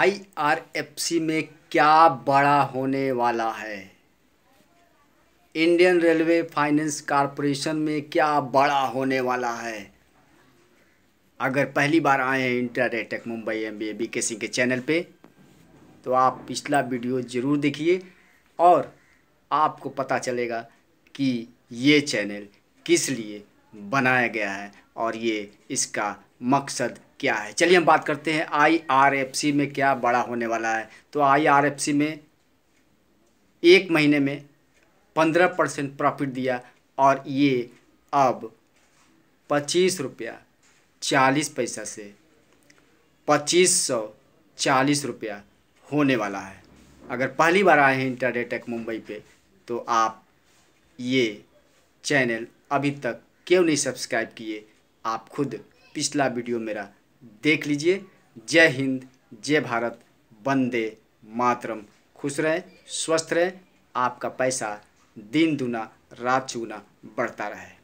IRFC में क्या बड़ा होने वाला है इंडियन रेलवे फाइनेंस कॉरपोरेशन में क्या बड़ा होने वाला है अगर पहली बार आए हैं Intertek Mumbai M B B के सिंह के चैनल पे तो आप पिछला वीडियो ज़रूर देखिए और आपको पता चलेगा कि ये चैनल किस लिए बनाया गया है और ये इसका मकसद क्या है चलिए हम बात करते हैं आईआरएफसी में क्या बड़ा होने वाला है तो आईआरएफसी में एक महीने में पंद्रह परसेंट प्रॉफिट दिया और ये अब पच्चीस रुपया चालीस पैसा से पच्चीस सौ चालीस रुपया होने वाला है अगर पहली बार आए हैं इंटरडे मुंबई पे तो आप ये चैनल अभी तक क्यों नहीं सब्सक्राइब किए आप खुद पिछला वीडियो मेरा देख लीजिए जय हिंद जय भारत वंदे मातरम खुश रहें स्वस्थ रहें आपका पैसा दिन दुना रात चुना बढ़ता रहे